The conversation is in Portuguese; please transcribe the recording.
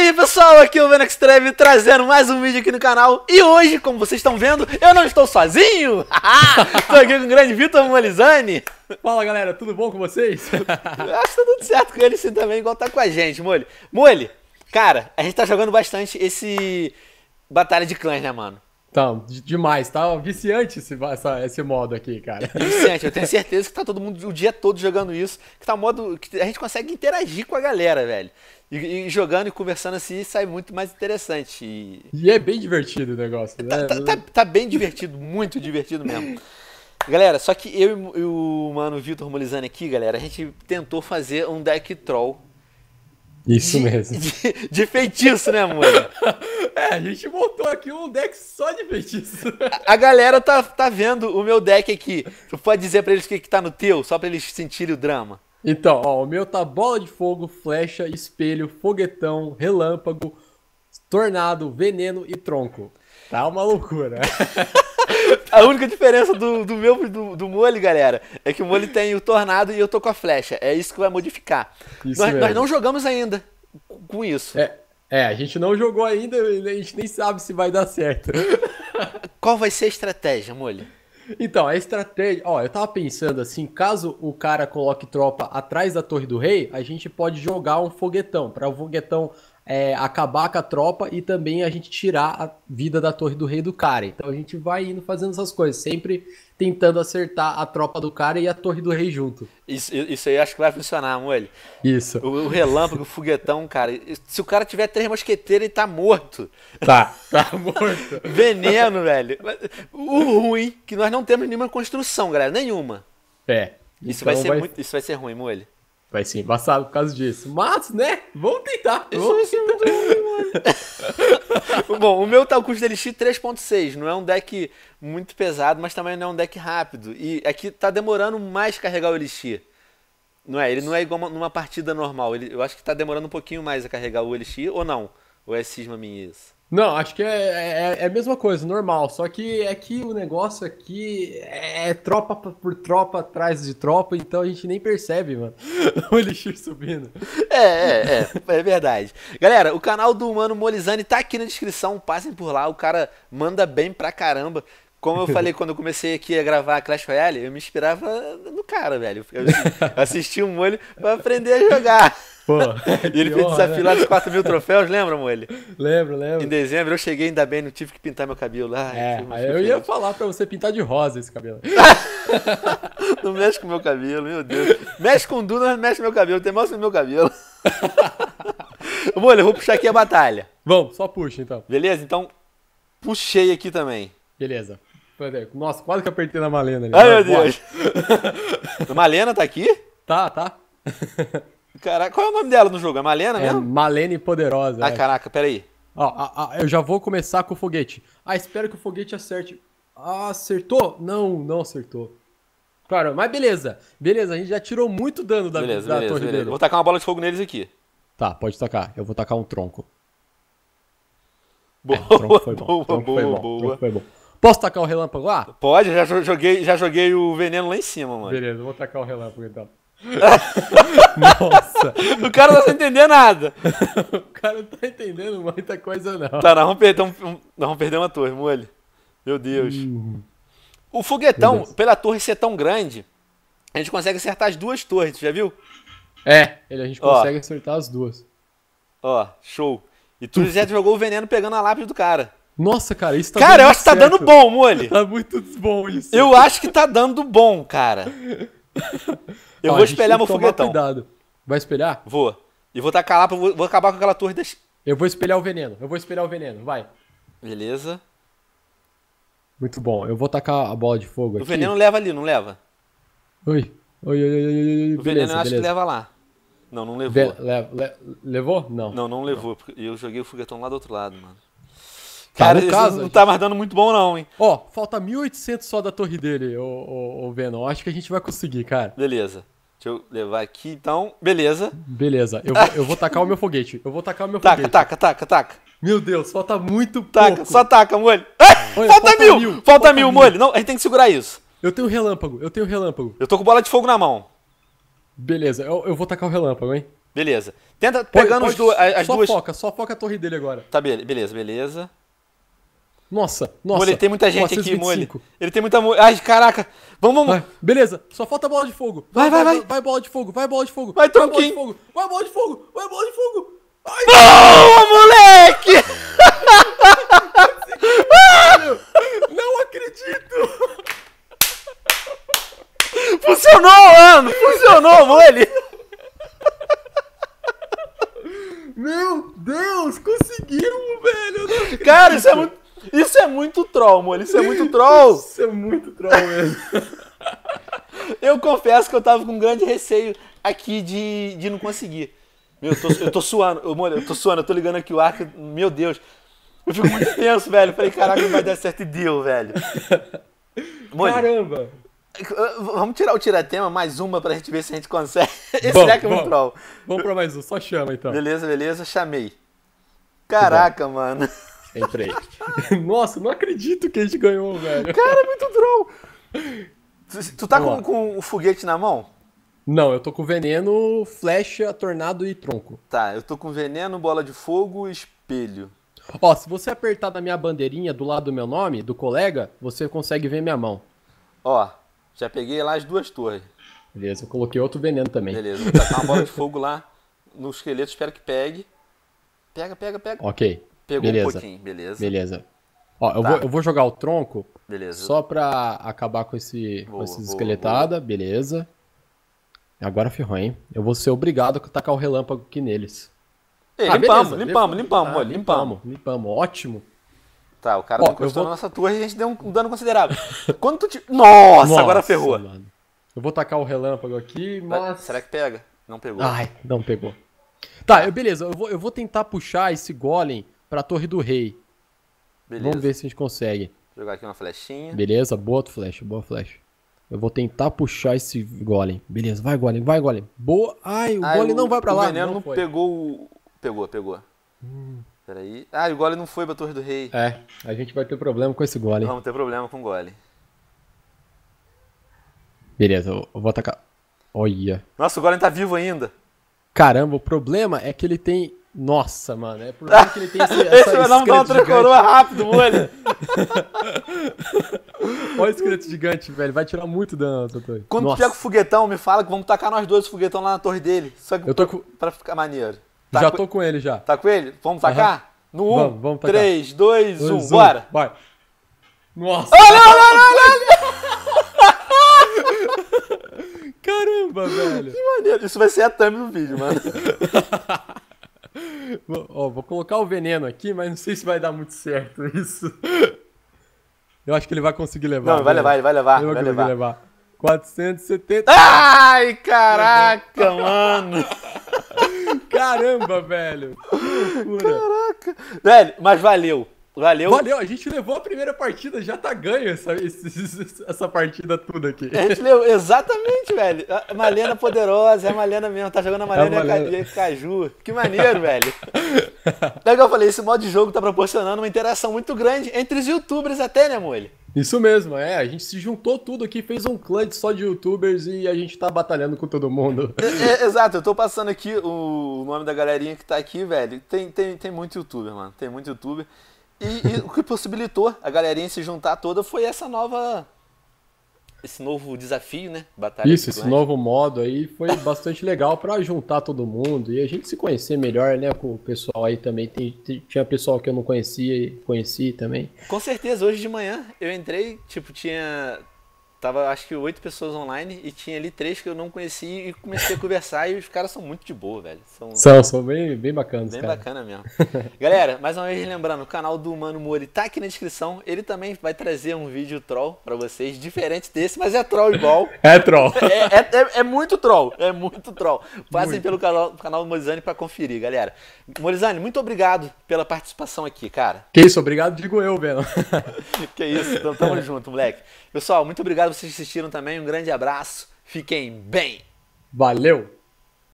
aí pessoal, aqui é o Venex Treve trazendo mais um vídeo aqui no canal E hoje, como vocês estão vendo, eu não estou sozinho Estou aqui com o grande Vitor Molizani Fala galera, tudo bom com vocês? Acho que tá tudo certo com ele sim também, igual tá com a gente, Mole Mole, cara, a gente tá jogando bastante esse Batalha de Clãs, né mano? Tá, demais, tá viciante esse, essa, esse modo aqui, cara. É viciante, eu tenho certeza que tá todo mundo o dia todo jogando isso, que tá um modo que a gente consegue interagir com a galera, velho. E, e, jogando e conversando assim sai é muito mais interessante. E, e é bem divertido o negócio, tá, né? Tá, tá, tá bem divertido, muito divertido mesmo. Galera, só que eu e o mano Vitor Molizani aqui, galera, a gente tentou fazer um deck troll isso de, mesmo. De, de, feitiço, né, amor? é, a gente montou aqui um deck só de feitiço. A, a galera tá, tá vendo o meu deck aqui. Tu pode dizer pra eles o que, que tá no teu, só pra eles sentirem o drama. Então, ó, o meu tá bola de fogo, flecha, espelho, foguetão, relâmpago, tornado, veneno e tronco. Tá uma loucura. A única diferença do, do meu do, do Mole, galera, é que o Mole tem o tornado e eu tô com a flecha. É isso que vai modificar. nós, nós não jogamos ainda com isso. É, é, a gente não jogou ainda, a gente nem sabe se vai dar certo. Qual vai ser a estratégia, Mole? Então, a estratégia. Ó, eu tava pensando assim: caso o cara coloque tropa atrás da Torre do Rei, a gente pode jogar um foguetão. Para o foguetão é, acabar com a tropa e também a gente tirar a vida da torre do rei do cara. Então a gente vai indo fazendo essas coisas, sempre tentando acertar a tropa do cara e a torre do rei junto. Isso, isso aí acho que vai funcionar, Moelho. Isso. O, o, relâmpago, o foguetão, cara. Se o cara tiver três mosqueteiros, ele tá morto. Tá, tá morto. Veneno, velho. O ruim, é que nós não temos nenhuma construção, galera. Nenhuma. É. Isso, então vai ser vai... Muito, isso vai ser ruim, Moelho. Vai ser embaçado por causa disso. Mas, né? Vamos tentar. Vamos tentar. Bom, o meu tá o custo 3.6. Não é um deck muito pesado, mas também não é um deck rápido. E aqui é tá demorando mais carregar o Elixir. Não é? Ele não é igual uma, numa partida normal. Ele, eu acho que tá demorando um pouquinho mais a carregar o Elixir, ou não? Ou é cisma minha isso? Não, acho que é, é, é, a mesma coisa, normal. Só que é que o negócio aqui é, é tropa por tropa atrás de tropa, então a gente nem percebe, mano. o Elixir subindo. É, é, é, é verdade. Galera, o canal do Mano Molizani tá aqui na descrição, passem por lá, o cara manda bem pra caramba. Como eu falei quando eu comecei aqui a gravar Clash Royale, eu me inspirava no cara, velho. Eu assisti o um Molho pra aprender a jogar. Pô, e ele pior, fez desafio né? lá dos 4 mil troféus, lembra, Molho? Lembro, lembro. Em dezembro eu cheguei, ainda bem, não tive que pintar meu cabelo. lá. é, Aí eu ia falar pra você pintar de rosa esse cabelo. não mexe com meu cabelo, meu Deus. Mexe com Duna, mexe com meu cabelo, tem mais no meu cabelo. Molho, eu vou puxar aqui a batalha. Vamos, só puxa então. Beleza? Então, puxei aqui também. Beleza. Nossa, quase que apertei na Malena ali. Ai, meu Deus. Malena tá aqui? Tá, tá. Caraca, qual é o nome dela no jogo? É Malena é mesmo? Malene Poderosa. Ah, é. caraca, peraí. Ó, a, a, eu já vou começar com o foguete. Ah, espero que o foguete acerte. Ah, acertou? Não, não acertou. Claro, mas beleza. Beleza, a gente já tirou muito dano da, beleza, da beleza, torre beleza. dele. Vou tacar uma bola de fogo neles aqui. Tá, pode tacar. Eu vou tacar um tronco. Boa, é, tronco foi bom. Boa, tronco boa, foi bom. Boa. Tronco foi bom. Posso tacar o relâmpago lá? Pode, já joguei, já joguei o veneno lá em cima, mano. Beleza, vou tacar o relâmpago então. Nossa! O cara não tá entendendo nada. o cara não tá entendendo muita coisa, não. Tá, nós vamos perder, um, nós vamos perder uma torre, mole. Meu Deus. Uhum. O foguetão, Beleza. pela torre ser tão grande, a gente consegue acertar as duas torres, tu já viu? É, a gente consegue Ó. acertar as duas. Ó, show. E tu já jogou o veneno pegando a lápide do cara. Nossa, cara, isso tá Cara, eu acho que tá dando bom, Mole. Tá muito bom isso. Eu acho que tá dando bom, cara. Eu vou espelhar meu foguetão. Cuidado. Vai espelhar? Vou. E vou tacar lá, vou, vou acabar com aquela torre das. Eu vou espelhar o veneno. Eu vou espelhar o veneno, vai. Beleza. Muito bom. Eu vou tacar a bola de fogo o aqui. O veneno leva ali, não leva? Oi. Oi, oi, oi, oi, oi. O beleza, veneno eu acho beleza. que leva lá. Não, não levou. le, le, levou? Não. Não, não levou. Não. Eu joguei o foguetão lá do outro lado, mano. Cara, tá caso, não tá mais dando muito bom, não, hein? Ó, falta 1.800 só da torre dele, o, o, o Venom. Acho que a gente vai conseguir, cara. Beleza. Deixa eu levar aqui, então. Beleza. Beleza. Eu, eu vou tacar o meu foguete. Eu vou tacar o meu taca, foguete. Taca, taca, taca, taca. Meu Deus, falta muito taca, pouco. Só taca, Molho. Olha, falta, falta, mil. mil falta, falta mil, mil, Molho. Não, a gente tem que segurar isso. Eu tenho relâmpago, eu tenho relâmpago. Eu tô com bola de fogo na mão. Beleza, eu, eu vou tacar o relâmpago, hein? Beleza. Tenta pegando pode, pode, as, duas, as só duas... foca, só foca a torre dele agora. Tá, beleza, beleza. Nossa, nossa. Mole, tem muita gente 425. aqui, Mole. Ele tem muita. Ai, caraca. Vamos, vamos. Vai. Beleza, só falta bola de fogo. Vai, vai, vai. Vai, bola de fogo, vai bola de fogo. Vai, tronquinho. Vai bola de fogo, vai bola de fogo. Vai, bola de fogo. Boa, moleque! Não acredito! Funcionou, mano! Funcionou, Mole! Meu Deus, conseguiram, velho! Cara, isso é muito. Isso é muito troll, mole Isso é muito troll. Isso é muito troll mesmo. eu confesso que eu tava com um grande receio aqui de, de não conseguir. Meu, eu tô, eu tô suando. Eu, eu tô suando. Eu tô ligando aqui o arco. Meu Deus. Eu fico muito tenso, velho. Falei, caraca, vai dar certo e deu, velho. Caramba. Vamos tirar o tiratema, mais uma pra gente ver se a gente consegue. Esse bom, deck é muito bom. troll. Vamos pra mais um, só chama então. Beleza, beleza, chamei. Caraca, tá mano. Entrei. Nossa, não acredito que a gente ganhou, velho. Cara, é muito draw. Tu, tu tá com, com, o foguete na mão? Não, eu tô com veneno, flecha, tornado e tronco. Tá, eu tô com veneno, bola de fogo espelho. Ó, se você apertar na minha bandeirinha do lado do meu nome, do colega, você consegue ver minha mão. Ó, já peguei lá as duas torres. Beleza, eu coloquei outro veneno também. Beleza, vou tacar uma bola de fogo lá no esqueleto, espero que pegue. Pega, pega, pega. Ok. Pegou beleza. um pouquinho, beleza. Beleza. Ó, eu, tá. vou, eu vou jogar o tronco. Beleza. Só pra acabar com, esse, boa, com esses esqueletada. Beleza. Agora ferrou, hein? Eu vou ser obrigado a tacar o relâmpago aqui neles. Ei, ah, limpamos, limpamos, limpamos, ah, limpamos, limpamos. Limpamos, ótimo. Tá, o cara não tá encostou vou... na nossa torre e a gente deu um, dano considerável. quanto te... Nossa, nossa agora ferrou. Mano. Eu vou tacar o relâmpago aqui, mas... Será que pega? Não pegou. Ai, não pegou. Tá, eu, beleza, eu vou, eu vou tentar puxar esse golem pra Torre do Rei. Beleza. Vamos ver se a gente consegue. Vou jogar aqui uma flechinha. Beleza, boa flecha, boa flecha. Eu vou tentar puxar esse golem. Beleza, vai golem, vai golem. Boa. Ai, o Ai, golem o, não vai pra o lá. O veneno não foi. pegou o... Pegou, pegou. Hum. Peraí. Ah, o golem não foi pra Torre do Rei. É, a gente vai ter problema com esse golem. Vamos ter problema com o golem. Beleza, eu vou atacar. Olha. Nossa, o golem tá vivo ainda. Caramba, o problema é que ele tem nossa, mano, é por isso que ele tem esse, essa Esse vai dar uma coroa rápido, moleque. Olha o esqueleto gigante, velho. Vai tirar muito dano da torre. Quando Nossa. tu pega o foguetão, me fala que vamos tacar nós dois o foguetão lá na torre dele. Só que eu tô pra, com... pra ficar maneiro. Tá já com... tô com ele já. Tá com ele? Vamos tacar? Uhum. No 1, um, vamos, 3, 2, 2, 1, 1. bora. Vai. Nossa. Olha, olha, olha, olha. Caramba, velho. Que maneiro. Isso vai ser a thumb do vídeo, mano. ó, vou colocar o veneno aqui, mas não sei se vai dar muito certo isso. Eu acho que ele vai conseguir levar. Não, vai levar, ele vai levar. Ele vai, vai levar. levar. 470. Ai, caraca, mano! Caramba, velho! Caraca! Velho, mas valeu. Valeu. Valeu, a gente levou a primeira partida, já tá ganho essa, essa partida tudo aqui. A gente levou, exatamente, velho. A Malena poderosa, é a Malena mesmo, tá jogando a Malena, é a Malena. e a Caju. Que maneiro, velho. É que eu falei, esse modo de jogo tá proporcionando uma interação muito grande entre os youtubers até, né, Molho? Isso mesmo, é. A gente se juntou tudo aqui, fez um clã só de youtubers e a gente tá batalhando com todo mundo. É, é, exato, eu tô passando aqui o nome da galerinha que tá aqui, velho. Tem, tem, tem muito youtuber, mano. Tem muito youtuber. E, e o que possibilitou a galerinha se juntar toda foi essa nova. Esse novo desafio, né? Batalha Isso, esse novo modo aí foi bastante legal para juntar todo mundo e a gente se conhecer melhor, né? Com o pessoal aí também. Tem, tem, tinha pessoal que eu não conhecia e conheci também. Com certeza, hoje de manhã eu entrei, tipo, tinha Tava, acho que, oito pessoas online e tinha ali três que eu não conhecia e comecei a conversar e os caras são muito de boa, velho. São, são, são bem, bem bacanas, Bem cara. bacana mesmo. Galera, mais uma vez lembrando, o canal do Mano Mori tá aqui na descrição. Ele também vai trazer um vídeo troll para vocês, diferente desse, mas é troll igual. É troll. É, é, é, é muito troll, é muito troll. Passem muito. pelo canal, canal do Morizani para conferir, galera. Morizani, muito obrigado pela participação aqui, cara. Que isso, obrigado digo eu, velho que isso, então, tamo junto, moleque. Pessoal, muito obrigado Obrigado vocês assistiram também. Um grande abraço. Fiquem bem. Valeu!